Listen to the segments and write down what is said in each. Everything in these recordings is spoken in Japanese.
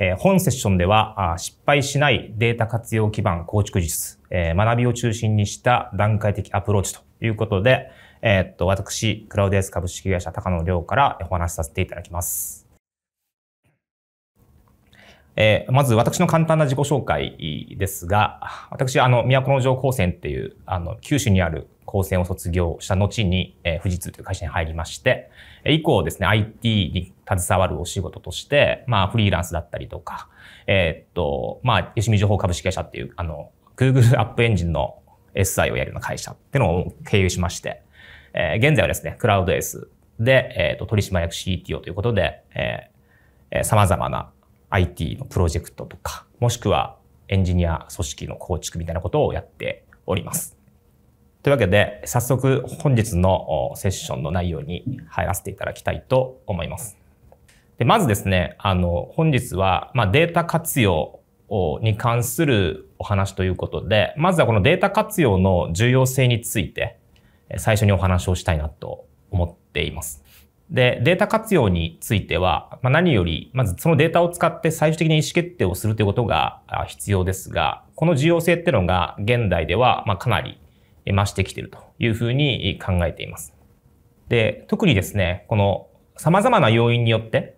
え本セッションではあ失敗しないデータ活用基盤構築術、え学びを中心にした段階的アプローチということで、えー、っと、私、クラウディアス株式会社高野亮からお話しさせていただきます。えー、まず私の簡単な自己紹介ですが、私、あの、都城高専っていう、あの、九州にある高専を卒業した後に、えー、富士通という会社に入りまして、以降ですね、IT に携わるお仕事として、まあ、フリーランスだったりとか、えー、っと、まあ、吉見情報株式会社っていう、あの、Google アップエンジンの SI をやるような会社っていうのを経由しまして、えー、現在はですね、クラウドエスで、えー、っと、取締役 CTO ということで、えー、様々な IT のプロジェクトとか、もしくはエンジニア組織の構築みたいなことをやっております。というわけで、早速本日のセッションの内容に入らせていただきたいと思います。で、まずですね、あの、本日は、まあ、データ活用に関するお話ということで、まずはこのデータ活用の重要性について、最初にお話をしたいなと思っています。で、データ活用については、まあ、何より、まずそのデータを使って最終的に意思決定をするということが必要ですが、この重要性っていうのが現代では、まあ、かなり増してきているというふうに考えています。で、特にですね、この様々な要因によって、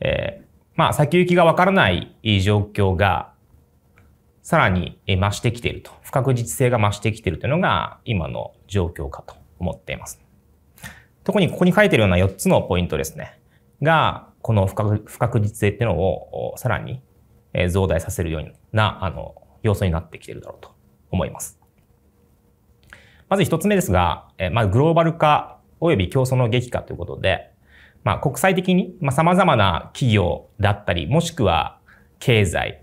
えー、まあ、先行きがわからない状況が、さらに増してきていると、不確実性が増してきているというのが、今の状況かと思っています。特にここに書いてるような4つのポイントですね、が、この不確実性っていうのを、さらに増大させるような、あの、要素になってきてるだろうと思います。まず1つ目ですが、まあ、グローバル化及び競争の激化ということで、まあ、国際的に、まあ、様々な企業だったり、もしくは経済、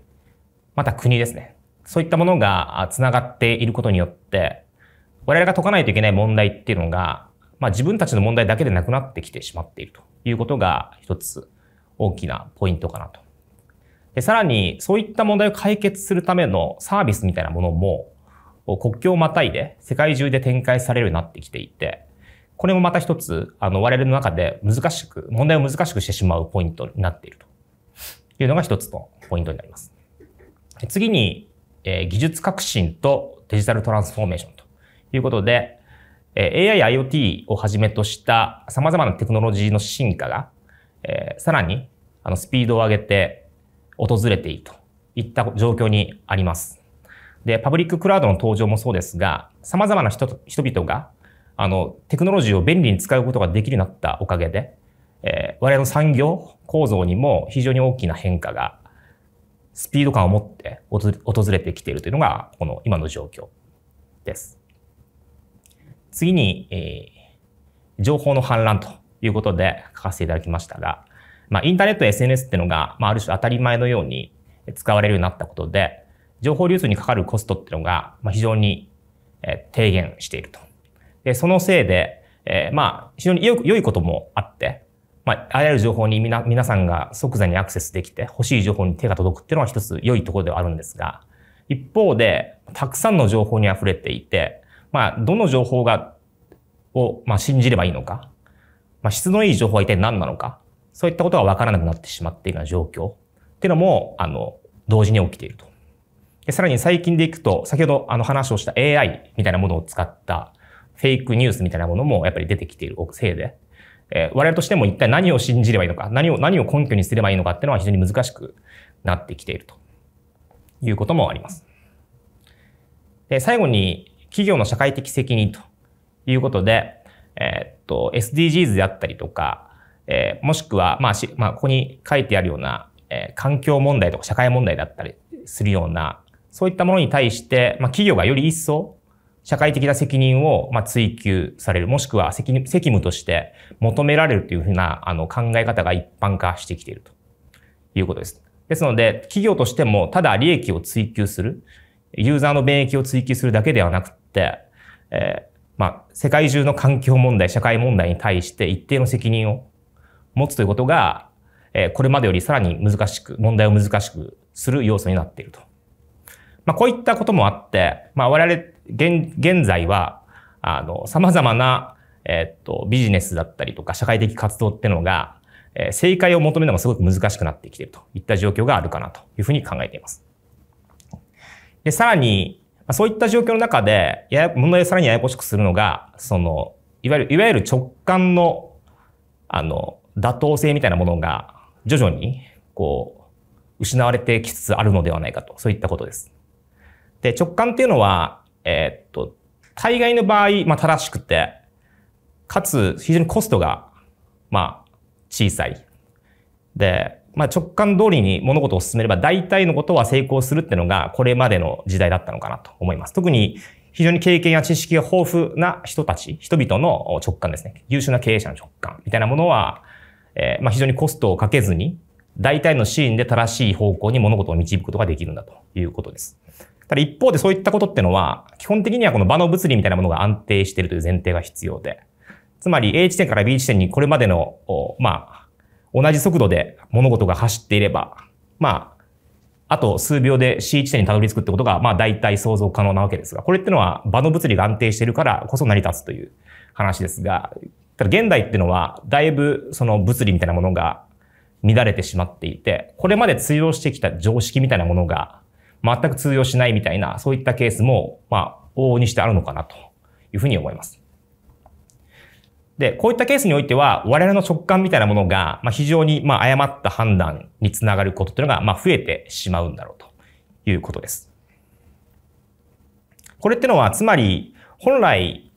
また国ですね。そういったものが繋がっていることによって、我々が解かないといけない問題っていうのが、まあ、自分たちの問題だけでなくなってきてしまっているということが一つ大きなポイントかなと。でさらに、そういった問題を解決するためのサービスみたいなものも、国境をまたいで世界中で展開されるようになってきていて、これもまた一つ、あの、我々の中で難しく、問題を難しくしてしまうポイントになっているというのが一つのポイントになります。次に、えー、技術革新とデジタルトランスフォーメーションということで、えー、AI IoT をはじめとした様々なテクノロジーの進化が、えー、さらにあのスピードを上げて訪れているといった状況にあります。で、パブリッククラウドの登場もそうですが、様々な人人々があの、テクノロジーを便利に使うことができるようになったおかげで、えー、我々の産業構造にも非常に大きな変化が、スピード感を持って訪れてきているというのが、この今の状況です。次に、えー、情報の氾濫ということで書かせていただきましたが、まあ、インターネット SNS っていうのが、まあ、ある種当たり前のように使われるようになったことで、情報流通にかかるコストっていうのが、まあ、非常に低減しているとで、そのせいで、えー、まあ、非常に良いこともあって、まあ、あらゆる情報にみな、皆さんが即座にアクセスできて、欲しい情報に手が届くっていうのは一つ良いところではあるんですが、一方で、たくさんの情報に溢れていて、まあ、どの情報が、を、まあ、信じればいいのか、まあ、質のいい情報は一体何なのか、そういったことがわからなくなってしまっているような状況っていうのも、あの、同時に起きていると。でさらに最近でいくと、先ほどあの話をした AI みたいなものを使ったフェイクニュースみたいなものもやっぱり出てきているせいで、えー、我々としても一体何を信じればいいのか、何を、何を根拠にすればいいのかっていうのは非常に難しくなってきているということもあります。で、最後に企業の社会的責任ということで、えー、っと、SDGs であったりとか、えー、もしくは、まあし、まあ、ここに書いてあるような、えー、環境問題とか社会問題だったりするような、そういったものに対して、まあ、企業がより一層社会的な責任を、ま追求される、もしくは責責務として求められるというふうなあの考え方が一般化してきているということです。ですので、企業としてもただ利益を追求する、ユーザーの便益を追求するだけではなくて、えー、まあ、世界中の環境問題、社会問題に対して一定の責任を持つということが、えー、これまでよりさらに難しく、問題を難しくする要素になっていると。まあ、こういったこともあって、まあ、我々現現在は、あの、様々な、えっと、ビジネスだったりとか、社会的活動ってのが、え正解を求めるのがすごく難しくなってきているといった状況があるかなというふうに考えています。で、さらに、そういった状況の中で、や問題をさらにややこしくするのが、その、いわゆる、いわゆる直感の、あの、妥当性みたいなものが、徐々に、こう、失われてきつつあるのではないかと、そういったことです。で、直感っていうのは、えー、っと、大概の場合、まあ、正しくて、かつ非常にコストが、まあ、小さい。で、まあ、直感通りに物事を進めれば大体のことは成功するっていうのがこれまでの時代だったのかなと思います。特に非常に経験や知識が豊富な人たち、人々の直感ですね。優秀な経営者の直感みたいなものは、えー、まあ、非常にコストをかけずに大体のシーンで正しい方向に物事を導くことができるんだということです。ただ一方でそういったことってのは、基本的にはこの場の物理みたいなものが安定しているという前提が必要で、つまり A 地点から B 地点にこれまでの、まあ、同じ速度で物事が走っていれば、まあ、あと数秒で C 地点にたどり着くってことが、まあ大体想像可能なわけですが、これってのは場の物理が安定しているからこそ成り立つという話ですが、ただ現代ってのは、だいぶその物理みたいなものが乱れてしまっていて、これまで通用してきた常識みたいなものが、全く通用しないみたいな、そういったケースも、まあ、往々にしてあるのかなというふうに思います。で、こういったケースにおいては、我々の直感みたいなものが、まあ、非常に、まあ、誤った判断につながることというのが、まあ、増えてしまうんだろうということです。これってのは、つまり、本来、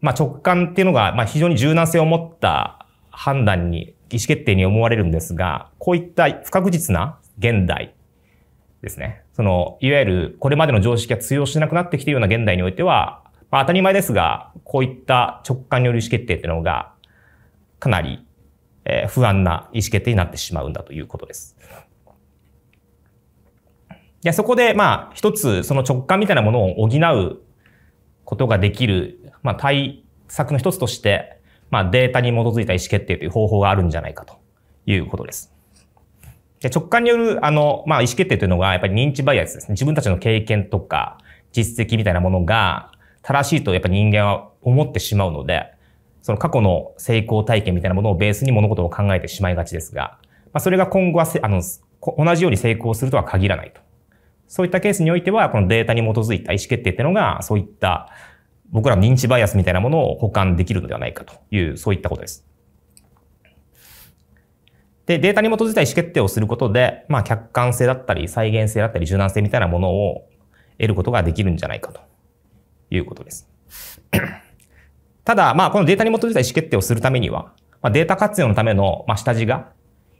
まあ、直感っていうのが、まあ、非常に柔軟性を持った判断に、意思決定に思われるんですが、こういった不確実な現代ですね。その、いわゆるこれまでの常識が通用しなくなってきているような現代においては、まあ、当たり前ですが、こういった直感による意思決定っていうのが、かなり、えー、不安な意思決定になってしまうんだということです。で、そこで、まあ、一つ、その直感みたいなものを補うことができる、まあ、対策の一つとして、まあ、データに基づいた意思決定という方法があるんじゃないかということです。で直感による、あの、まあ、意思決定というのが、やっぱり認知バイアスですね。自分たちの経験とか、実績みたいなものが、正しいとやっぱり人間は思ってしまうので、その過去の成功体験みたいなものをベースに物事を考えてしまいがちですが、まあ、それが今後はあの、同じように成功するとは限らないと。そういったケースにおいては、このデータに基づいた意思決定っていうのが、そういった僕らの認知バイアスみたいなものを保管できるのではないかという、そういったことです。で、データに基づいた意思決定をすることで、まあ、客観性だったり、再現性だったり、柔軟性みたいなものを得ることができるんじゃないかということです。ただ、まあ、このデータに基づいた意思決定をするためには、まあ、データ活用のための、まあ、下地が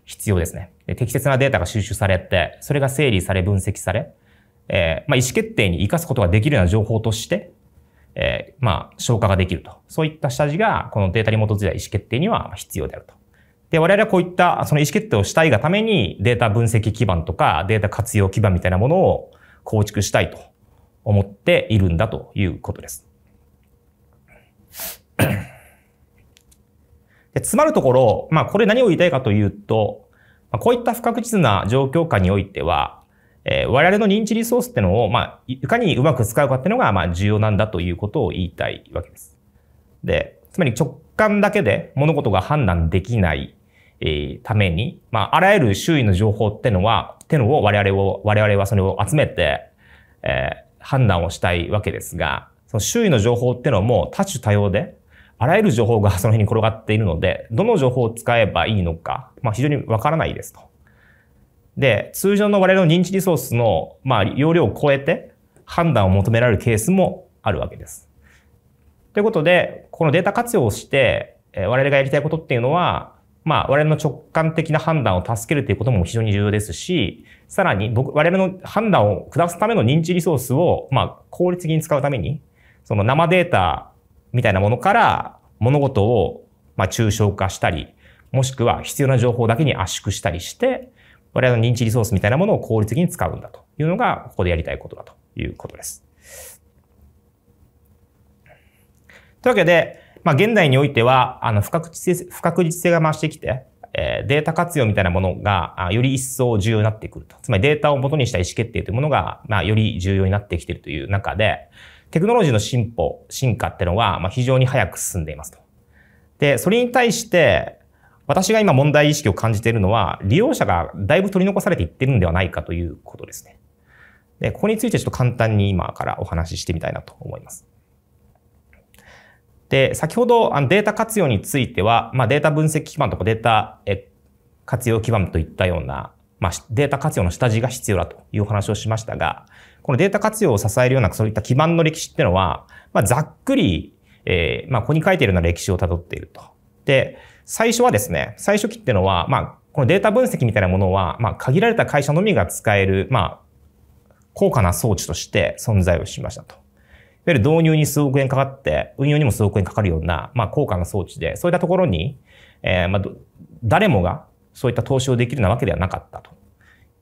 必要ですねで。適切なデータが収集されて、それが整理され、分析され、えー、まあ、意思決定に活かすことができるような情報として、えー、まあ、消化ができると。そういった下地が、このデータに基づいた意思決定には必要であるとで、我々はこういったその意思決定をしたいがためにデータ分析基盤とかデータ活用基盤みたいなものを構築したいと思っているんだということです。で詰まるところ、まあこれ何を言いたいかというと、まあ、こういった不確実な状況下においては、えー、我々の認知リソースってのを、まあ、いかにうまく使うかっていうのが、まあ、重要なんだということを言いたいわけです。で、つまり直感だけで物事が判断できないえために、まあ、あらゆる周囲の情報ってのは、ってのを我々を、我々はそれを集めて、えー、判断をしたいわけですが、その周囲の情報ってのはもう多種多様で、あらゆる情報が その辺に転がっているので、どの情報を使えばいいのか、まあ、非常にわからないですと。で、通常の我々の認知リソースの、まあ、容量を超えて判断を求められるケースもあるわけです。ということで、このデータ活用をして、我々がやりたいことっていうのは、まあ、我々の直感的な判断を助けるということも非常に重要ですし、さらに僕、我々の判断を下すための認知リソースを、まあ、効率的に使うために、その生データみたいなものから物事を、まあ、抽象化したり、もしくは必要な情報だけに圧縮したりして、我々の認知リソースみたいなものを効率的に使うんだというのが、ここでやりたいことだということです。というわけで、まあ、現代においては、あの、不確実性、不確実性が増してきて、えデータ活用みたいなものが、より一層重要になってくると。つまりデータを元にした意思決定というものが、まあ、より重要になってきているという中で、テクノロジーの進歩、進化っていうのは、まあ、非常に早く進んでいますと。で、それに対して、私が今問題意識を感じているのは、利用者がだいぶ取り残されていってるんではないかということですね。で、ここについてちょっと簡単に今からお話ししてみたいなと思います。で、先ほどあのデータ活用については、まあ、データ分析基盤とかデータ活用基盤といったような、まあ、データ活用の下地が必要だというお話をしましたが、このデータ活用を支えるようなそういった基盤の歴史っていうのは、まあ、ざっくり、えー、まあ、ここに書いているような歴史をたどっていると。で、最初はですね、最初期っていうのは、まあ、このデータ分析みたいなものは、まあ、限られた会社のみが使える、まあ、高価な装置として存在をしましたと。わゆる導入に数億円かかって、運用にも数億円かかるような、まあ、高価な装置で、そういったところに、えー、まあ、誰もがそういった投資をできるようなわけではなかったと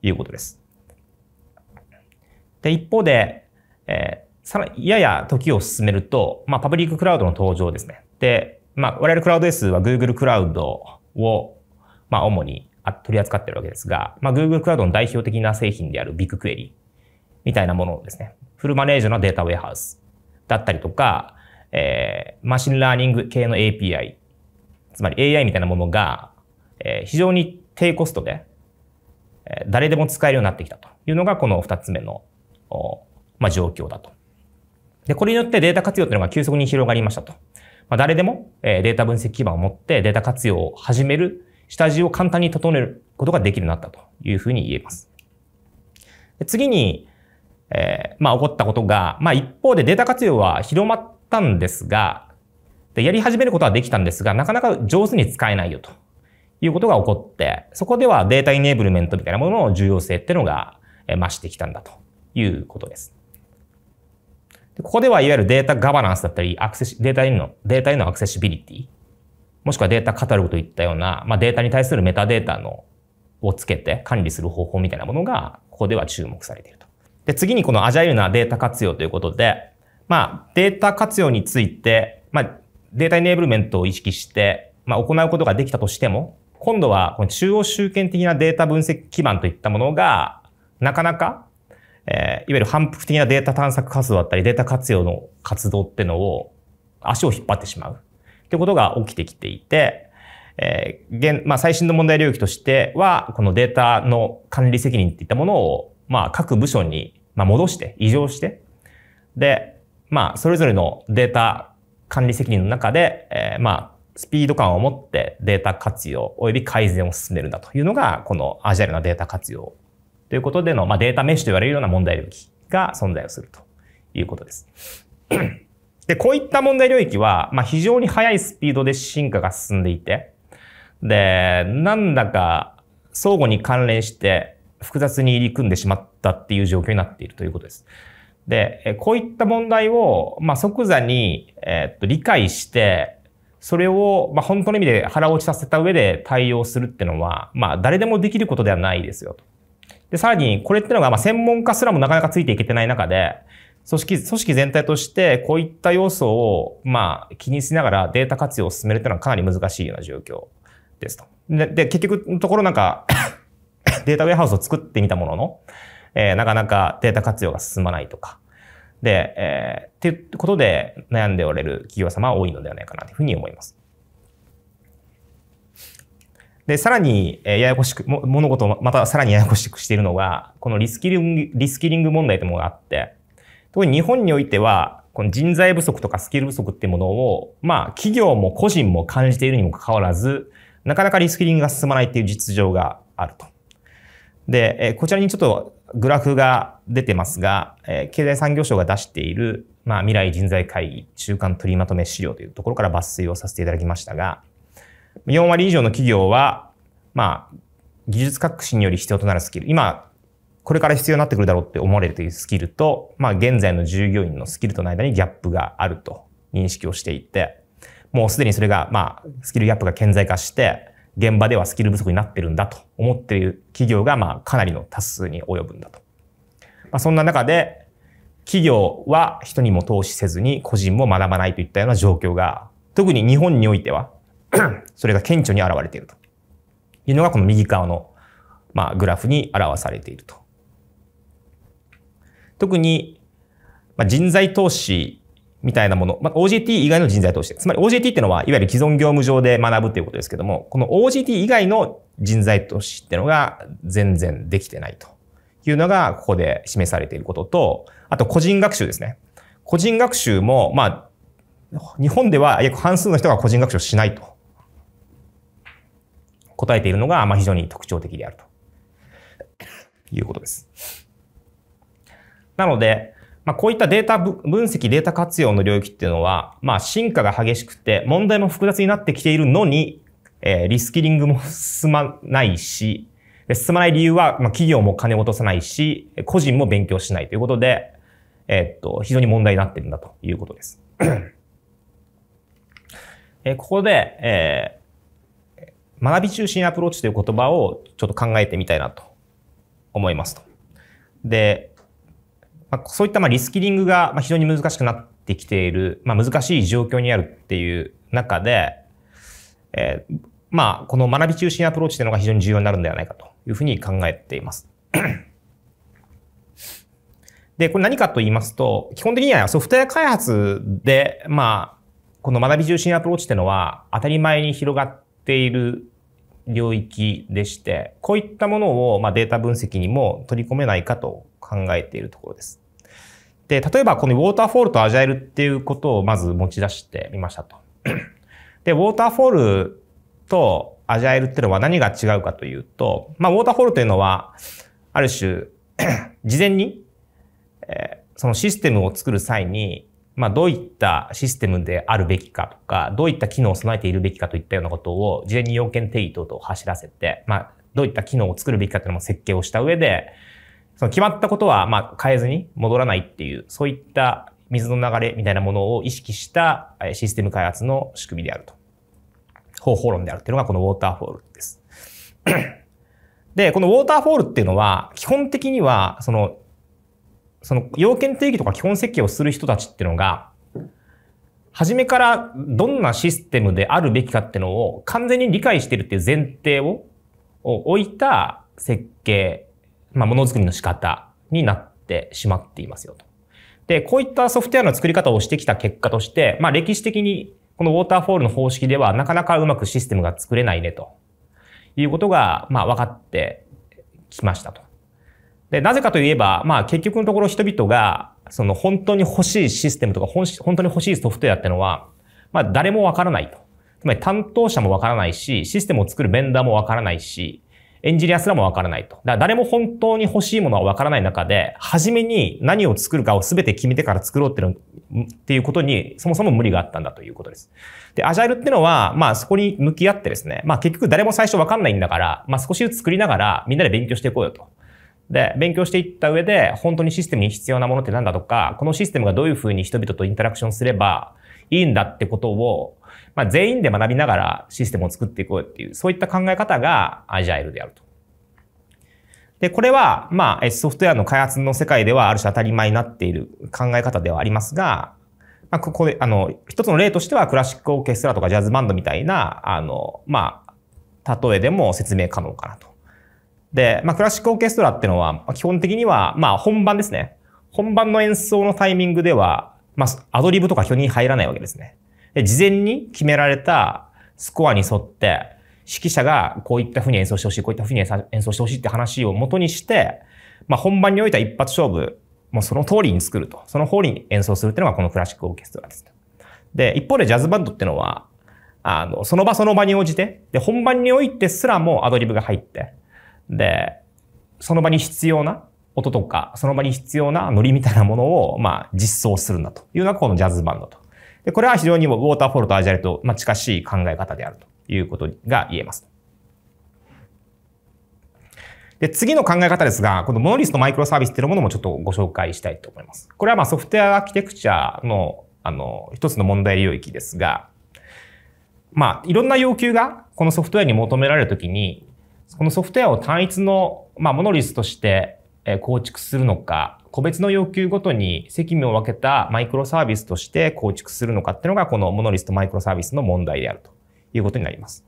いうことです。で、一方で、えー、さら、やや時を進めると、まあ、パブリッククラウドの登場ですね。で、まあ、我々クラウド S は Google クラウドを、まあ、主に取り扱っているわけですが、まあ、Google クラウドの代表的な製品であるビッグクエリみたいなものをですね、フルマネージャーのデータウェアハウスだったりとか、えー、マシンラーニング系の API、つまり AI みたいなものが、えー、非常に低コストで、えー、誰でも使えるようになってきたというのが、この二つ目の、まあ、状況だと。で、これによってデータ活用というのが急速に広がりましたと。まあ、誰でも、えー、データ分析基盤を持ってデータ活用を始める、下地を簡単に整えることができるようになったというふうに言えます。次に、えー、まあ、起こったことが、まあ、一方でデータ活用は広まったんですが、で、やり始めることはできたんですが、なかなか上手に使えないよということが起こって、そこではデータイネーブルメントみたいなものの重要性っていうのが増してきたんだということです。でここではいわゆるデータガバナンスだったり、アクセシデータへの、データへのアクセシビリティ、もしくはデータカタログといったような、まあ、データに対するメタデータのをつけて管理する方法みたいなものが、ここでは注目されている。で、次にこのアジャイルなデータ活用ということで、まあ、データ活用について、まあ、データエネーブルメントを意識して、まあ、行うことができたとしても、今度は、この中央集権的なデータ分析基盤といったものが、なかなか、えー、いわゆる反復的なデータ探索活動だったり、データ活用の活動ってのを、足を引っ張ってしまう。ってことが起きてきていて、えー、現、まあ、最新の問題領域としては、このデータの管理責任っていったものをまあ、各部署に、ま戻して、移譲して、で、まあ、それぞれのデータ管理責任の中で、えー、まあ、スピード感を持ってデータ活用及び改善を進めるんだというのが、このアジャイルなデータ活用ということでの、まあ、データメッシュと言われるような問題領域が存在をするということです。で、こういった問題領域は、まあ、非常に速いスピードで進化が進んでいて、で、なんだか相互に関連して、複雑に入り組んでしまったっていう状況になっているということです。で、こういった問題を、まあ、即座に、えっと理解して、それを、まあ、本当の意味で腹落ちさせた上で対応するっていうのは、まあ、誰でもできることではないですよと。で、さらに、これってのが、まあ、専門家すらもなかなかついていけてない中で、組織、組織全体として、こういった要素を、まあ、気にしながらデータ活用を進めるっていうのはかなり難しいような状況ですと。で、で結局のところなんかデータウェアハウスを作ってみたものの、えー、なかなかデータ活用が進まないとか、で、えー、っていうことで悩んでおられる企業様は多いのではないかなというふうに思います。で、さらに、えややこしく、物事をまたさらにややこしくしているのが、このリスキリング、リスキリング問題というものがあって、特に日本においては、この人材不足とかスキル不足っていうものを、まあ、企業も個人も感じているにもかかわらず、なかなかリスキリングが進まないっていう実情があると。で、えこちらにちょっとグラフが出てますが、え経済産業省が出している、まあ、未来人材会議中間取りまとめ資料というところから抜粋をさせていただきましたが、4割以上の企業は、まあ、技術革新により必要となるスキル、今、これから必要になってくるだろうって思われるというスキルと、まあ、現在の従業員のスキルとの間にギャップがあると認識をしていて、もうすでにそれが、まあ、スキルギャップが顕在化して、現場ではスキル不足になってるんだと思っている企業が、まあ、かなりの多数に及ぶんだと。まあ、そんな中で、企業は人にも投資せずに個人も学ばないといったような状況が、特に日本においては それが顕著に現れているというのが、この右側の、まあ、グラフに表されていると。特に、まあ、人材投資みたいなもの、まあ、o g t 以外の人材投資。つまり o g t っていうのは、いわゆる既存業務上で学ぶっていうことですけども、この o g t 以外の人材投資っていうのが全然できてないというのが、ここで示されていることと、あと個人学習ですね。個人学習も、まあ、日本では約半数の人が個人学習しないと答えているのが、まあ、非常に特徴的であるということです。なので、まあ、こういったデータ分析、データ活用の領域っていうのは、まあ、進化が激しくて、問題も複雑になってきているのに、えー、リスキリングも進まないし、進まない理由は、まあ、企業も金を落とさないし、個人も勉強しないということで、えー、っと、非常に問題になってるんだということです。えー、ここで、えー、学び中心アプローチという言葉をちょっと考えてみたいなと思いますと。で、まあ、そういったまあリスキリングが非常に難しくなってきている、まあ、難しい状況にあるっていう中で、えー、まあ、この学び中心アプローチというのが非常に重要になるんではないかというふうに考えています。で、これ何かと言いますと、基本的にはソフトウェア開発で、まあ、この学び中心アプローチっていうのは当たり前に広がっている領域でして、こういったものをまあデータ分析にも取り込めないかと考えているところです。で、例えばこのウォーターフォールとアジャイルっていうことをまず持ち出してみましたと。で、ウォーターフォールとアジャイルっていうのは何が違うかというと、まあ、ウォーターフォールというのは、ある種 事前に、えー、そのシステムを作る際に、まあ、どういったシステムであるべきかとか、どういった機能を備えているべきかといったようなことを、事前に要件定義等々を走らせて、まあ、どういった機能を作るべきかというのも設計をした上で、その決まったことはま変えずに戻らないっていう、そういった水の流れみたいなものを意識したシステム開発の仕組みであると。方法論であるっていうのがこのウォーターフォールです。で、このウォーターフォールっていうのは、基本的には、その、その要件定義とか基本設計をする人たちっていうのが、初めからどんなシステムであるべきかっていうのを完全に理解してるっていう前提を置いた設計まあ、ものづくりの仕方になってしまっていますよと。で、こういったソフトウェアの作り方をしてきた結果として、まあ、歴史的にこのウォーターフォールの方式ではなかなかうまくシステムが作れないねということが、まあ、分かってきましたと。で、なぜかといえば、まあ、結局のところ人々が、その本当に欲しいシステムとか本、本当に欲しいソフトウェアってのは、まあ、誰もわからないと。つまり担当者もわからないし、システムを作るベンダーもわからないし、エンジニアすらもわからないと。だから誰も本当に欲しいものはわからない中で、初めに何を作るかを全て決めてから作ろうってのっていうことに、そもそも無理があったんだということです。で、アジャイルってのは、まあそこに向き合ってですね、まあ結局誰も最初わかんないんだから、まあ少しずつ作りながらみんなで勉強していこうよと。で、勉強していった上で、本当にシステムに必要なものって何だとか、このシステムがどういうふうに人々とインタラクションすれば、いいんだってことを、まあ、全員で学びながらシステムを作っていこうっていう、そういった考え方がアジャイルであると。で、これは、まあ、ソフトウェアの開発の世界ではある種当たり前になっている考え方ではありますが、まあ、ここで、あの、一つの例としては、クラシックオーケストラとかジャズバンドみたいな、あの、まあ、例えでも説明可能かなと。で、まあ、クラシックオーケストラっていうのは、基本的には、まあ、本番ですね。本番の演奏のタイミングでは、まあ、アドリブとか基本に入らないわけですね。で、事前に決められたスコアに沿って、指揮者がこういった風に演奏してほしい、こういった風に演奏してほしいって話を元にして、まあ、本番においては一発勝負、もうその通りに作ると。その通りに演奏するっていうのがこのクラシックオーケストラです。で、一方でジャズバンドっていうのは、あの、その場その場に応じて、で、本番においてすらもアドリブが入って、で、その場に必要な音とか、その場に必要なノリみたいなものを、まあ、実装するんだというのがこのジャズバンドと。で、これは非常にウォーターフォールとアジャルと、まあ、近しい考え方であるということが言えます。で、次の考え方ですが、このモノリスのマイクロサービスっていうものもちょっとご紹介したいと思います。これはまあソフトウェアアーキテクチャの、あの、一つの問題領域ですが、まあ、いろんな要求がこのソフトウェアに求められるときに、このソフトウェアを単一の、まあ、モノリスとして構築するのか、個別の要求ごとに責務を分けたマイクロサービスとして構築するのかっていうのが、このモノリスとマイクロサービスの問題であるということになります。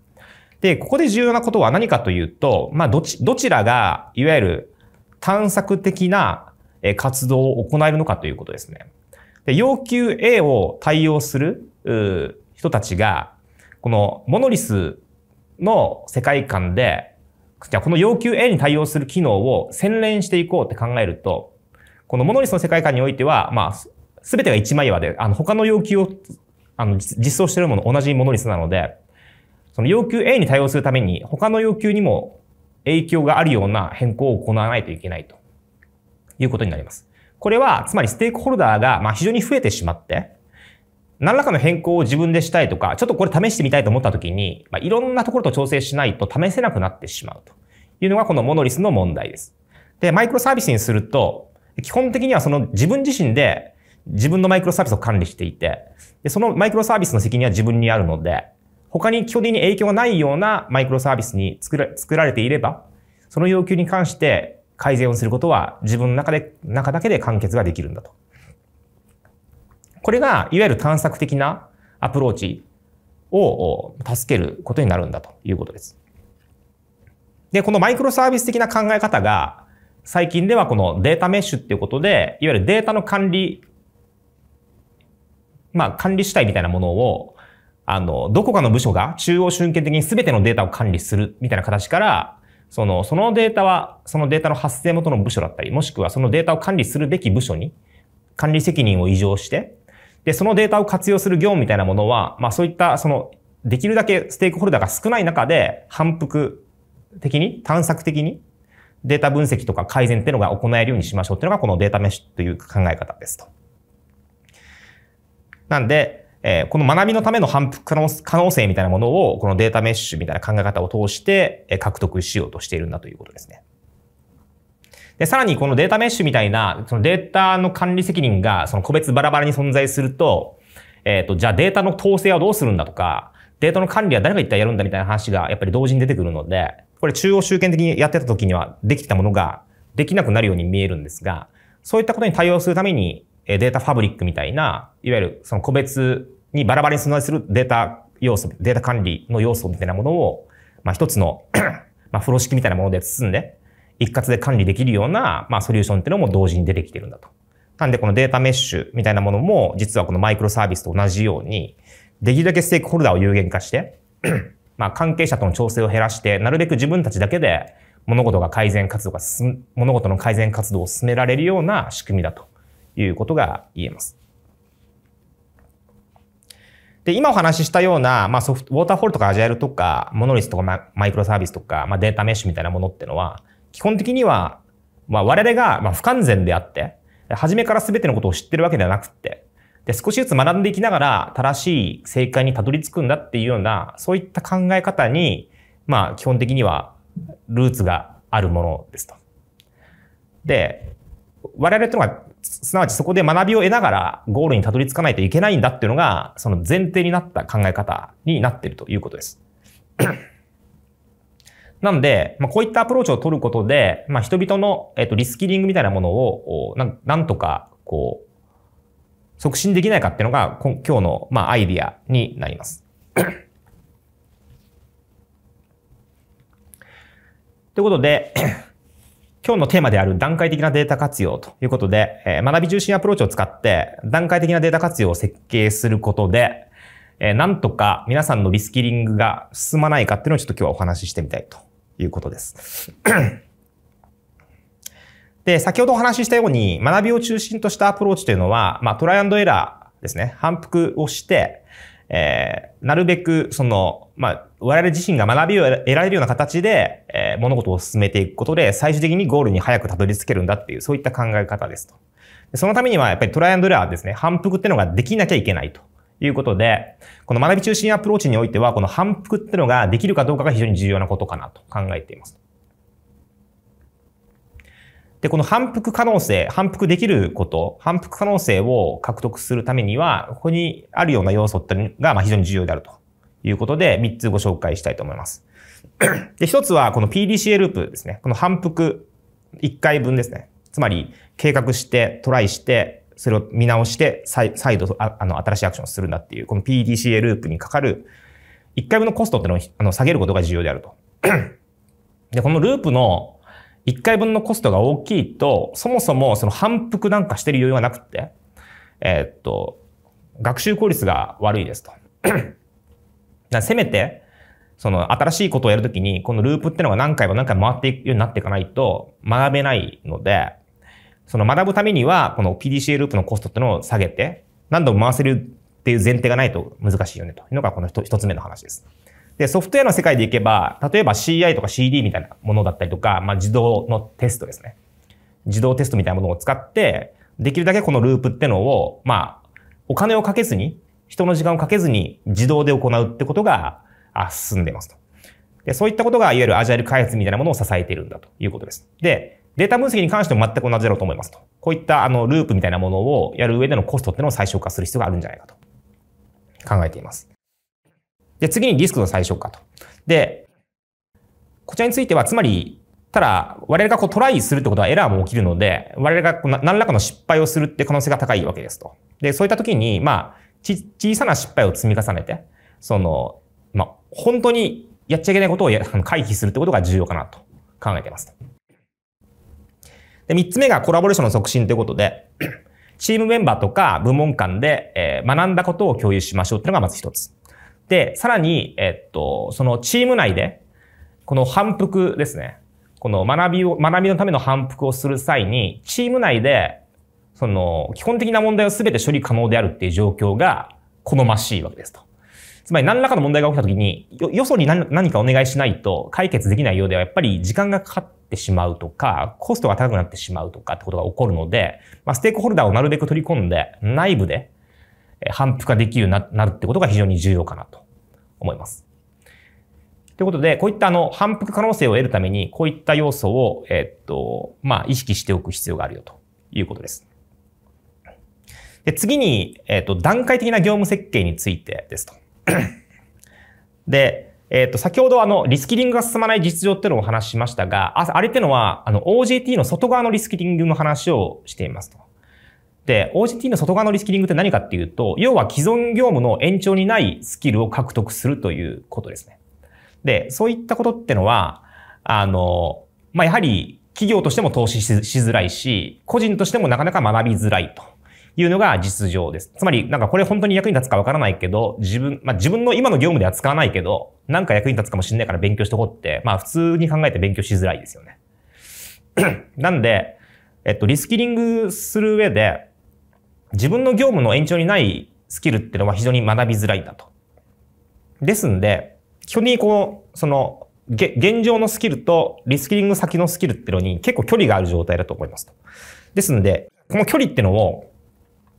で、ここで重要なことは何かというと、まあ、どち、どちらが、いわゆる探索的な活動を行えるのかということですね。で要求 A を対応する人たちが、このモノリスの世界観でじゃあこの要求 A に対応する機能を洗練していこうって考えると、このモノリスの世界観においては、まあ、すべてが一枚岩で、あの、他の要求を、あの、実装しているもの同じモノリスなので、その要求 A に対応するために、他の要求にも影響があるような変更を行わないといけないということになります。これは、つまりステークホルダーが、まあ、非常に増えてしまって、何らかの変更を自分でしたいとか、ちょっとこれ試してみたいと思った時に、まあ、いろんなところと調整しないと試せなくなってしまうというのがこのモノリスの問題です。で、マイクロサービスにすると、基本的にはその自分自身で自分のマイクロサービスを管理していて、でそのマイクロサービスの責任は自分にあるので、他に基本的に影響がないようなマイクロサービスに作ら作られていれば、その要求に関して改善をすることは自分の中で、中だけで完結ができるんだと。これが、いわゆる探索的なアプローチを助けることになるんだということです。で、このマイクロサービス的な考え方が、最近ではこのデータメッシュっていうことで、いわゆるデータの管理、まあ管理主体みたいなものを、あの、どこかの部署が中央集間的に全てのデータを管理するみたいな形から、その、そのデータは、そのデータの発生元の部署だったり、もしくはそのデータを管理するべき部署に、管理責任を移譲して、で、そのデータを活用する業務みたいなものは、まあそういったそのできるだけステークホルダーが少ない中で反復的に、探索的にデータ分析とか改善っていうのが行えるようにしましょうっていうのがこのデータメッシュという考え方ですと。なんで、えー、この学びのための反復可能可能性みたいなものをこのデータメッシュみたいな考え方を通して獲得しようとしているんだということですね。で、さらにこのデータメッシュみたいな、そのデータの管理責任がその個別バラバラに存在すると、えっ、ー、と、じゃあデータの統制はどうするんだとか、データの管理は誰が一体やるんだみたいな話がやっぱり同時に出てくるので、これ中央集権的にやってた時にはできたものができなくなるように見えるんですが、そういったことに対応するために、データファブリックみたいな、いわゆるその個別にバラバラに存在するデータ要素、データ管理の要素みたいなものを、まあ一つの まあ風呂敷みたいなもので包んで、一括で管理できるような、まあ、ソリューションっていうのも同時に出てきてるんだと。なんでこのデータメッシュみたいなものも、実はこのマイクロサービスと同じように、できるだけステークホルダーを有限化して まあ関係者との調整を減らして、なるべく自分たちだけで物事が改善活動が進む、物事の改善活動を進められるような仕組みだということが言えます。で、今お話ししたような、まあソフト、ウォーターフォールとかアジャイルとか、モノリスとかマイクロサービスとか、まあデータメッシュみたいなものってのは、基本的には、まあ、我々が、ま不完全であって、初めから全てのことを知ってるわけではなくて、で、少しずつ学んでいきながら、正しい正解にたどり着くんだっていうような、そういった考え方に、まあ、基本的には、ルーツがあるものですと。で、我々ってのが、すなわちそこで学びを得ながら、ゴールにたどり着かないといけないんだっていうのが、その前提になった考え方になっているということです。なんで、まあ、こういったアプローチを取ることで、まあ、人々の、えっと、リスキリングみたいなものを、ななんとか、こう、促進できないかっていうのが、今日の、まあ、アイディアになります。ということで、今日のテーマである段階的なデータ活用ということで、えー、学び重心アプローチを使って段階的なデータ活用を設計することで、えー、なんとか皆さんのリスキリングが進まないかっていうのをちょっと今日はお話ししてみたいということです。で、先ほどお話ししたように、学びを中心としたアプローチというのは、まあ、トライアンドエラーですね。反復をして、えー、なるべく、その、まあ、我々自身が学びを得られるような形で、えー、物事を進めていくことで、最終的にゴールに早くたどり着けるんだっていう、そういった考え方ですと。そのためには、やっぱりトライアンドエラーですね。反復っていうのができなきゃいけないと。いうことで、この学び中心アプローチにおいては、この反復ってのができるかどうかが非常に重要なことかなと考えています。で、この反復可能性、反復できること、反復可能性を獲得するためには、ここにあるような要素っていうのが非常に重要であるということで、3つご紹介したいと思います。で、1つはこの PDCA ループですね。この反復1回分ですね。つまり、計画して、トライして、それを見直して再度ああの新しいアクションをするんだっていうこの PDCA ループにかかる1回分のコストっていうのをあの下げることが重要であると。で、このループの1回分のコストが大きいと、そもそもその反復なんかしてる余裕がなくって、えー、っと、学習効率が悪いですと。だせめて、その新しいことをやるときに、このループってのが何回も何回も回っていくようになっていかないと学べないので、その学ぶためには、この PDCA ループのコストっていうのを下げて、何度も回せるっていう前提がないと難しいよねというのがこの一つ目の話です。で、ソフトウェアの世界でいけば、例えば CI とか CD みたいなものだったりとか、まあ自動のテストですね。自動テストみたいなものを使って、できるだけこのループってのを、まあ、お金をかけずに、人の時間をかけずに自動で行うってことが進んでますと。で、そういったことがいわゆるアジャイル開発みたいなものを支えているんだということです。で、データ分析に関しても全く同じだろうと思いますと。こういったあのループみたいなものをやる上でのコストっていうのを最小化する必要があるんじゃないかと考えています。で、次にリスクの最小化と。で、こちらについては、つまり、ただ、我々がこうトライするってことはエラーも起きるので、我々がこう何らかの失敗をするって可能性が高いわけですと。で、そういった時に、まあ、ち、小さな失敗を積み重ねて、その、まあ、本当にやっちゃいけないことを回避するってことが重要かなと考えていますで、三つ目がコラボレーションの促進ということで、チームメンバーとか部門間で、え学んだことを共有しましょうっていうのがまず一つ。で、さらに、えっと、そのチーム内で、この反復ですね。この学びを、学びのための反復をする際に、チーム内で、その、基本的な問題を全て処理可能であるっていう状況が好ましいわけですと。つまり何らかの問題が起きたときに、よよそに何かお願いしないと解決できないようではやっぱり時間がかかってしまうとか、コストが高くなってしまうとかってことが起こるので、まあ、ステークホルダーをなるべく取り込んで、内部で反復化できるな、なるってことが非常に重要かなと思います。ということで、こういったあの反復可能性を得るために、こういった要素を、えっと、まあ、意識しておく必要があるよということです。で次に、えっと、段階的な業務設計についてですと。で、えっ、ー、と、先ほどあの、リスキリングが進まない実情っていうのをお話ししましたが、ああれってのは、あの、OJT の外側のリスキリングの話をしていますと。で、OJT の外側のリスキリングって何かっていうと、要は既存業務の延長にないスキルを獲得するということですね。で、そういったことってのは、あの、まあ、やはり企業としても投資しづらいし、個人としてもなかなか学びづらいと。いうのが実情です。つまり、なんかこれ本当に役に立つかわからないけど、自分、まあ自分の今の業務では使わないけど、なんか役に立つかもしんないから勉強しとこうって、まあ普通に考えて勉強しづらいですよね。なんで、えっと、リスキリングする上で、自分の業務の延長にないスキルっていうのは非常に学びづらいんだと。ですんで、基本的にこう、その、現状のスキルとリスキリング先のスキルっていうのに結構距離がある状態だと思いますと。ですんで、この距離ってのを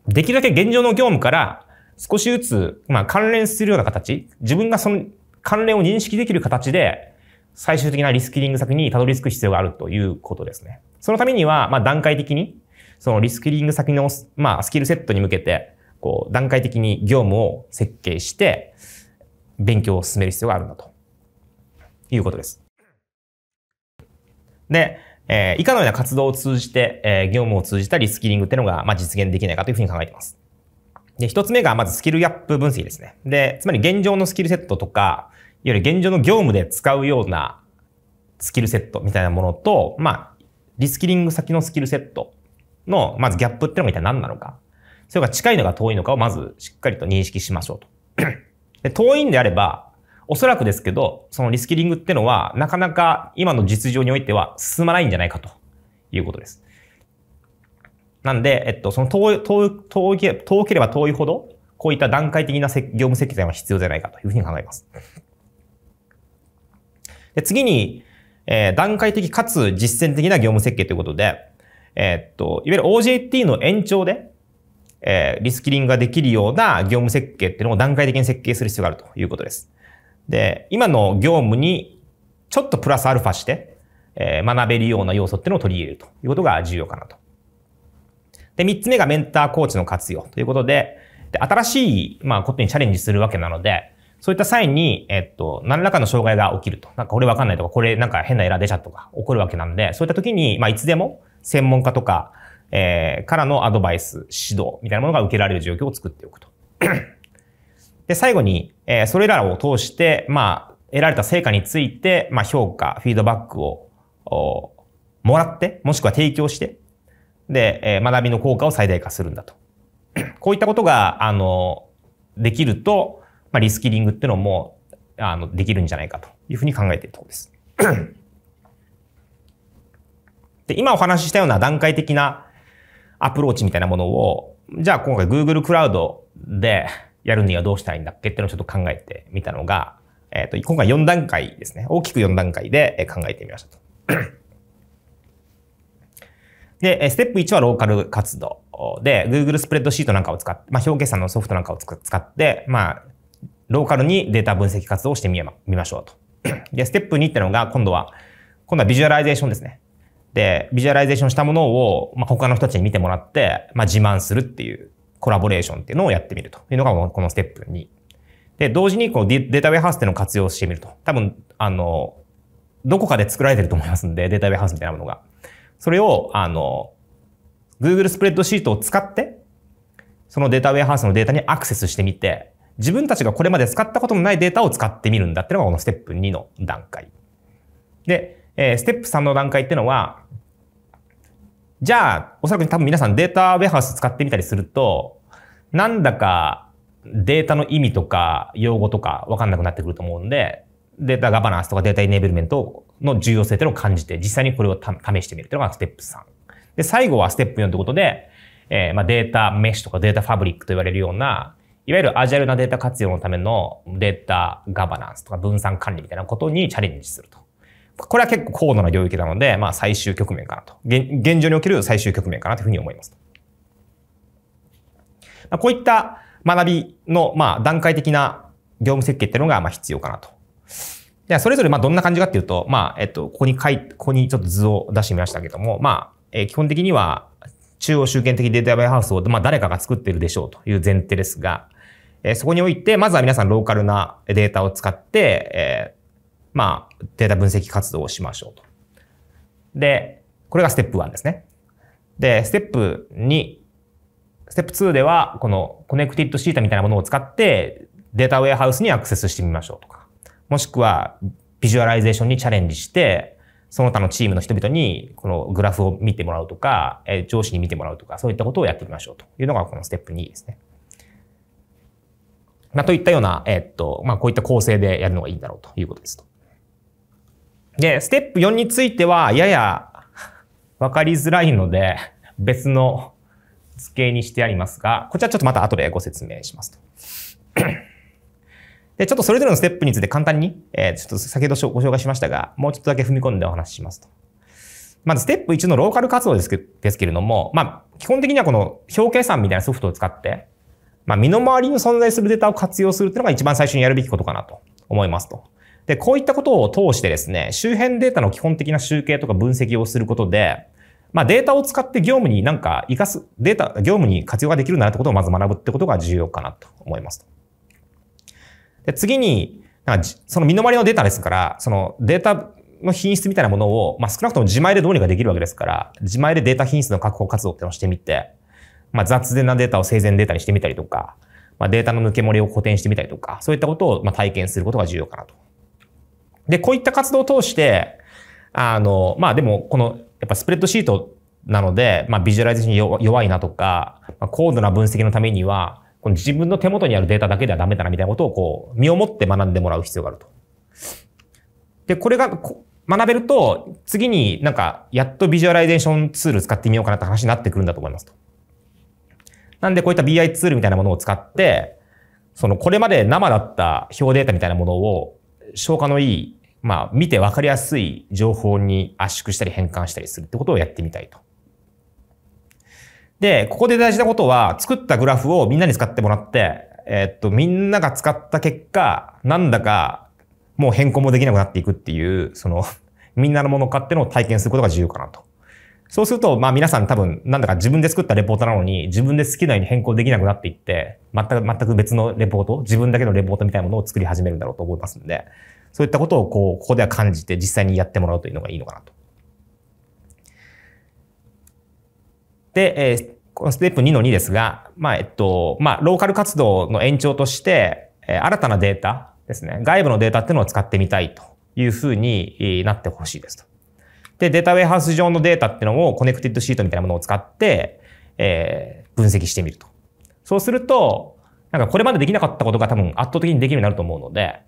できるだけ現状の業務から少しずつ、まあ、関連するような形、自分がその関連を認識できる形で、最終的なリスキリング先にたどり着く必要があるということですね。そのためには、まあ、段階的に、そのリスキリング先の、まあ、スキルセットに向けて、こう、段階的に業務を設計して、勉強を進める必要があるんだと。いうことです。で、えー、以下のような活動を通じて、えー、業務を通じたリスキリングっていうのが、まあ、実現できないかというふうに考えています。で、一つ目が、まずスキルギャップ分析ですね。で、つまり現状のスキルセットとか、いわゆる現状の業務で使うようなスキルセットみたいなものと、まあ、リスキリング先のスキルセットの、まずギャップってのが一体何なのか。それが近いのか遠いのかをまずしっかりと認識しましょうと。で遠いんであれば、おそらくですけど、そのリスキリングってのは、なかなか今の実情においては進まないんじゃないかということです。なんで、えっと、その遠い、遠い、遠け遠ければ遠いほど、こういった段階的な業務設計は必要じゃないかというふうに考えます。で次に、えー、段階的かつ実践的な業務設計ということで、えー、っと、いわゆる OJT の延長で、えー、リスキリングができるような業務設計っていうのを段階的に設計する必要があるということです。で、今の業務にちょっとプラスアルファして、えー、学べるような要素っていうのを取り入れるということが重要かなと。で、三つ目がメンターコーチの活用ということで、で新しい、まあ、ことにチャレンジするわけなので、そういった際に、えっと、何らかの障害が起きると。なんかこれわかんないとか、これなんか変なエラー出ちゃったとか起こるわけなので、そういった時に、まあ、いつでも専門家とか、えー、からのアドバイス、指導みたいなものが受けられる状況を作っておくと。で、最後に、えそれらを通して、まあ、得られた成果について、まあ、評価、フィードバックを、もらって、もしくは提供して、で、え学びの効果を最大化するんだと。こういったことが、あの、できると、まあ、リスキリングっていうのも、あの、できるんじゃないかというふうに考えているところです。で、今お話ししたような段階的なアプローチみたいなものを、じゃあ今回 Google クラウドで、やるにはどうしたいんだっけっていうのをちょっと考えてみたのが、えっ、ー、と、今回4段階ですね。大きく4段階で考えてみましたと。で、ステップ1はローカル活動で、Google スプレッドシートなんかを使って、まあ、表計算のソフトなんかを使って、まあ、ローカルにデータ分析活動をしてみまみましょうと。で、ステップ2ってのが、今度は、今度はビジュアライゼーションですね。で、ビジュアライゼーションしたものを、まあ、他の人たちに見てもらって、まあ、自慢するっていうコラボレーションっていうのをやってみるというのがこのステップ2。で、同時にこうデータウェアハウスっていうのを活用してみると。多分、あの、どこかで作られてると思いますんで、データウェアハウスみたいなものが。それを、あの、Google スプレッドシートを使って、そのデータウェアハウスのデータにアクセスしてみて、自分たちがこれまで使ったことのないデータを使ってみるんだっていうのがこのステップ2の段階。で、えー、ステップ3の段階っていうのは、じゃあ、おそらく多分皆さんデータウェハウス使ってみたりすると、なんだかデータの意味とか用語とかわかんなくなってくると思うんで、データガバナンスとかデータイネーブルメントの重要性というのを感じて、実際にこれを試してみるというのがステップ3。で、最後はステップ4ということで、えー、まあデータメッシュとかデータファブリックと言われるような、いわゆるアジャイルなデータ活用のためのデータガバナンスとか分散管理みたいなことにチャレンジすると。これは結構高度な領域なので、まあ最終局面かなと。現状における最終局面かなというふうに思います。まあ、こういった学びの、まあ段階的な業務設計っていうのが、まあ必要かなと。ゃあ、それぞれ、まあどんな感じかっていうと、まあ、えっと、ここに書い、ここにちょっと図を出してみましたけども、まあ、えー、基本的には、中央集権的データバイハウスを、まあ誰かが作っているでしょうという前提ですが、えー、そこにおいて、まずは皆さんローカルなデータを使って、えーまあ、データ分析活動をしましょうと。で、これがステップ1ですね。で、ステップ2、ステップ2では、このコネクティッドシータみたいなものを使って、データウェアハウスにアクセスしてみましょうとか、もしくは、ビジュアライゼーションにチャレンジして、その他のチームの人々に、このグラフを見てもらうとか、え上司に見てもらうとか、そういったことをやってみましょうというのが、このステップ2ですね。まあ、といったような、えっと、まあ、こういった構成でやるのがいいんだろうということですと。で、ステップ4については、やや分かりづらいので、別の図形にしてありますが、こちらちょっとまた後でご説明しますと。で、ちょっとそれぞれのステップについて簡単に、えー、ちょっと先ほどご紹介しましたが、もうちょっとだけ踏み込んでお話ししますと。まず、ステップ1のローカル活動ですけですけれども、まあ、基本的にはこの表計算みたいなソフトを使って、まあ、身の回りに存在するデータを活用するっていうのが一番最初にやるべきことかなと思いますと。で、こういったことを通してですね、周辺データの基本的な集計とか分析をすることで、まあ、データを使って業務になんか活かす、データ、業務に活用ができるんだなってことをまず学ぶってことが重要かなと思います。で次に、その身の回りのデータですから、そのデータの品質みたいなものを、まあ、少なくとも自前でどうにかできるわけですから、自前でデータ品質の確保活動っていうのをしてみて、まあ、雑なデータを生前データにしてみたりとか、まあ、データの抜け漏れを補填してみたりとか、そういったことをまあ体験することが重要かなとで、こういった活動を通して、あの、まあでも、この、やっぱスプレッドシートなので、まあビジュアライゼーション弱いなとか、まあ、高度な分析のためには、この自分の手元にあるデータだけではダメだなみたいなことをこう、身をもって学んでもらう必要があると。で、これがこ、学べると、次になんか、やっとビジュアライゼーションツール使ってみようかなって話になってくるんだと思いますと。なんでこういった BI ツールみたいなものを使って、そのこれまで生だった表データみたいなものを消化のいい、まあ、見て分かりやすい情報に圧縮したり変換したりするってことをやってみたいと。で、ここで大事なことは、作ったグラフをみんなに使ってもらって、えっと、みんなが使った結果、なんだか、もう変更もできなくなっていくっていう、その、みんなのものかっていうのを体験することが重要かなと。そうすると、まあ皆さん多分、なんだか自分で作ったレポートなのに、自分で好きなように変更できなくなっていって、全く、全く別のレポート、自分だけのレポートみたいなものを作り始めるんだろうと思いますので、そういったことをこう、ここでは感じて実際にやってもらうというのがいいのかなと。で、えー、このステップ2の2ですが、まあ、えっと、まあ、ローカル活動の延長として、えー、新たなデータですね、外部のデータっていうのを使ってみたいというふうになってほしいですと。で、データウェハウス上のデータっていうのをコネクティッドシートみたいなものを使って、えー、分析してみると。そうすると、なんかこれまでできなかったことが多分圧倒的にできるようになると思うので、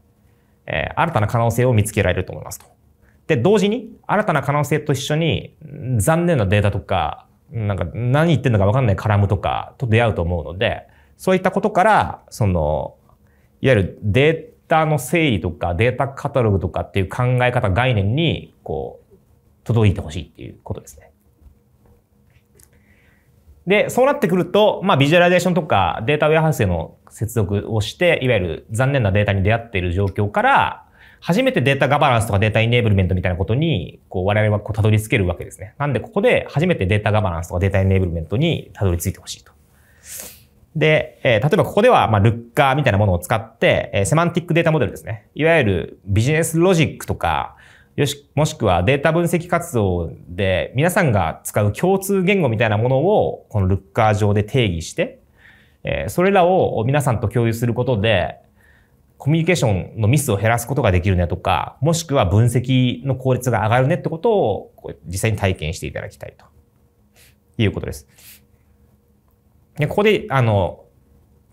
えー、新たな可能性を見つけられると思いますと。で、同時に、新たな可能性と一緒に、残念なデータとか、なんか何言ってんのか分かんないカラムとかと出会うと思うので、そういったことから、その、いわゆるデータの整理とかデータカタログとかっていう考え方概念に、こう、届いてほしいっていうことですね。で、そうなってくると、まあ、ビジュアライゼーションとかデータウェアハウスへの接続をして、いわゆる残念なデータに出会っている状況から、初めてデータガバナンスとかデータイネーブルメントみたいなことに、こう、我々はこう、たどり着けるわけですね。なんで、ここで初めてデータガバナンスとかデータイネーブルメントにたどり着いてほしいと。で、えー、例えばここでは、まあ、ルッカーみたいなものを使って、えー、セマンティックデータモデルですね。いわゆるビジネスロジックとか、よし、もしくはデータ分析活動で皆さんが使う共通言語みたいなものをこのルッカー上で定義して、えそれらを皆さんと共有することで、コミュニケーションのミスを減らすことができるねとか、もしくは分析の効率が上がるねってことを実際に体験していただきたいということです。で、ここで、あの、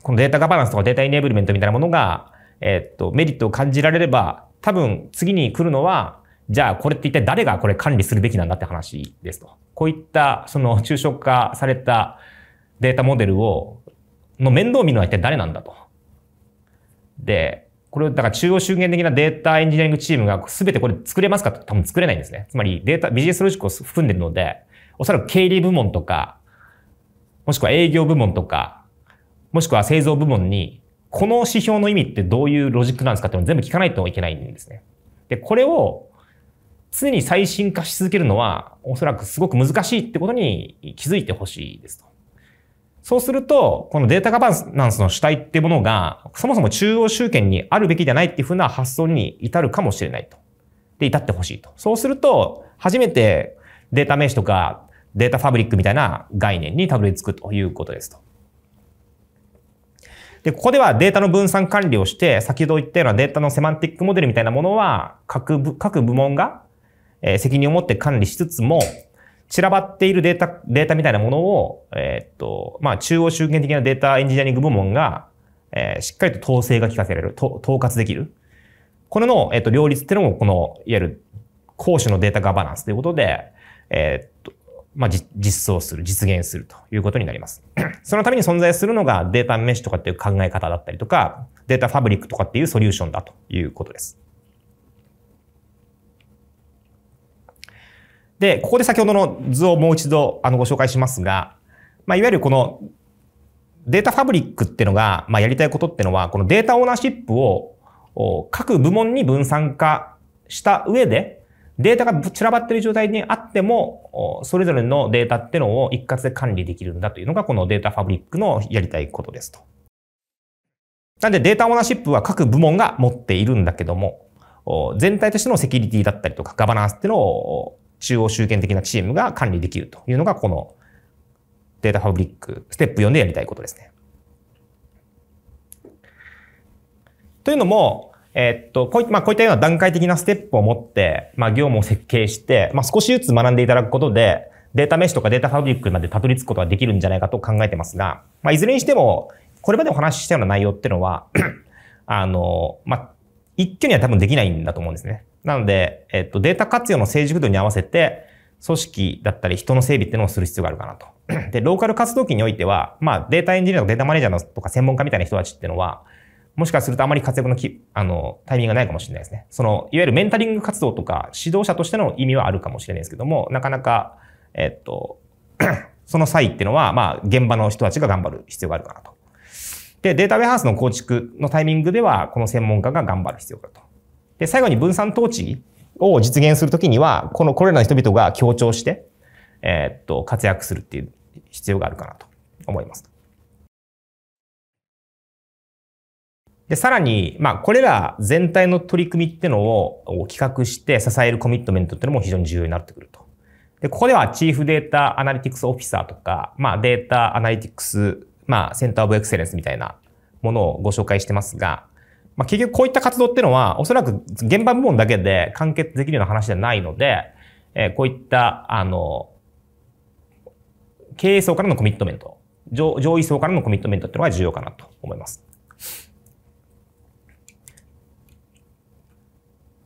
このデータガバナンスとかデータイネーブルメントみたいなものが、えっと、メリットを感じられれば、多分次に来るのは、じゃあこれって一体誰がこれ管理するべきなんだって話ですと。こういったその抽象化されたデータモデルを、の面倒見るのは一体誰なんだと。で、これ、だから中央集権的なデータエンジニアリングチームが全てこれ作れますかと多分作れないんですね。つまりデータ、ビジネスロジックを含んでるので、おそらく経理部門とか、もしくは営業部門とか、もしくは製造部門に、この指標の意味ってどういうロジックなんですかっていうのを全部聞かないといけないんですね。で、これを常に最新化し続けるのは、おそらくすごく難しいってことに気づいてほしいですと。そうすると、このデータガバナンスの主体ってものが、そもそも中央集権にあるべきじゃないっていうふうな発想に至るかもしれないと。で、至ってほしいと。そうすると、初めてデータ名詞とかデータファブリックみたいな概念にたどり着くということですと。で、ここではデータの分散管理をして、先ほど言ったようなデータのセマンティックモデルみたいなものは、各部、各部門がえー、責任を持って管理しつつも、散らばっているデータ、データみたいなものを、えー、っと、まあ、中央集権的なデータエンジニアリング部門が、えー、しっかりと統制が効かせられる、統括できる。これの、えー、っと、両立っていうのも、この、いわゆる、公主のデータガバナンスということで、えー、っと、まあ、実装する、実現するということになります。そのために存在するのがデータメッシュとかっていう考え方だったりとか、データファブリックとかっていうソリューションだということです。で、ここで先ほどの図をもう一度あのご紹介しますが、まあ、いわゆるこのデータファブリックっていうのが、まあ、やりたいことっていうのは、このデータオーナーシップを各部門に分散化した上で、データが散らばってる状態にあっても、それぞれのデータってのを一括で管理できるんだというのが、このデータファブリックのやりたいことですと。なんでデータオーナーシップは各部門が持っているんだけども、全体としてのセキュリティだったりとかガバナンスっていうのを中央集権的なチームが管理できるというのが、このデータファブリック、ステップ4でやりたいことですね。というのも、えっと、こうい,、まあ、こういったような段階的なステップを持って、まあ、業務を設計して、まあ、少しずつ学んでいただくことで、データメッシュとかデータファブリックまでたどり着くことができるんじゃないかと考えてますが、まあ、いずれにしても、これまでお話ししたような内容っていうのは あの、まあ、一挙には多分できないんだと思うんですね。なので、えっと、データ活用の成熟度に合わせて、組織だったり人の整備っていうのをする必要があるかなと。で、ローカル活動期においては、まあ、データエンジニアとかデータマネージャーとか専門家みたいな人たちっていうのは、もしかするとあまり活躍のき、あの、タイミングがないかもしれないですね。その、いわゆるメンタリング活動とか、指導者としての意味はあるかもしれないですけども、なかなか、えっと、その際っていうのは、まあ、現場の人たちが頑張る必要があるかなと。で、データウェアハウスの構築のタイミングでは、この専門家が頑張る必要があると。で、最後に分散統治を実現するときには、このこれらの人々が協調して、えー、っと、活躍するっていう必要があるかなと思います。で、さらに、まあ、これら全体の取り組みってのを企画して支えるコミットメントっていうのも非常に重要になってくると。で、ここではチーフデータアナリティクスオフィサーとか、まあ、データアナリティクス、まあ、センターオブエクセレンスみたいなものをご紹介してますが、まあ、結局こういった活動っていうのは、おそらく現場部門だけで完結できるような話じゃないので、えー、こういった、あの、経営層からのコミットメント、上上位層からのコミットメントっていうのが重要かなと思います。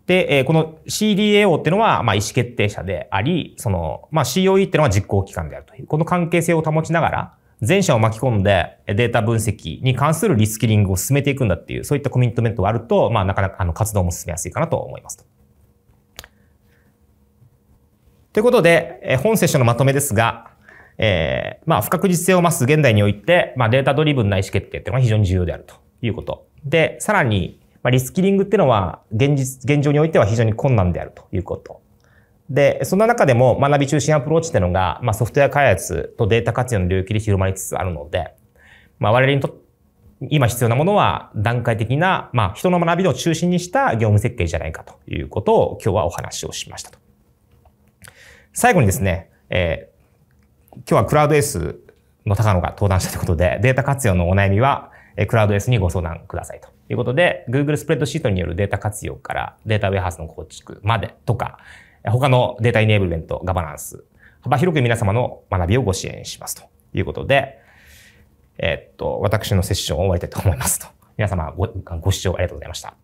で、えー、この CDAO っていうのは、まあ、意思決定者であり、その、まあ、COE っていうのは実行機関であるという、この関係性を保ちながら、全社を巻き込んでデータ分析に関するリスキリングを進めていくんだっていう、そういったコミットメントがあると、まあ、なかなかあの活動も進めやすいかなと思いますと。いうことで、本セッションのまとめですが、えー、まあ、不確実性を増す現代において、まあ、データドリブンな意思決定っていうのが非常に重要であるということ。で、さらに、まあ、リスキリングっていうのは、現実、現状においては非常に困難であるということ。で、そんな中でも学び中心アプローチっていうのが、まあ、ソフトウェア開発とデータ活用の領域で広まりつつあるので、まあ、我々にと今必要なものは段階的な、まあ、人の学びを中心にした業務設計じゃないかということを今日はお話をしましたと。最後にですね、えー、今日はクラウドエスの高野が登壇したということで、データ活用のお悩みは、クラウドエスにご相談くださいということで、Google スプレッドシートによるデータ活用からデータウェアハウスの構築までとか、他のデータイネーブルメント、ガバナンス、幅広く皆様の学びをご支援しますということで、えっと、私のセッションを終わりたいと思いますと。皆様ごご視聴ありがとうございました。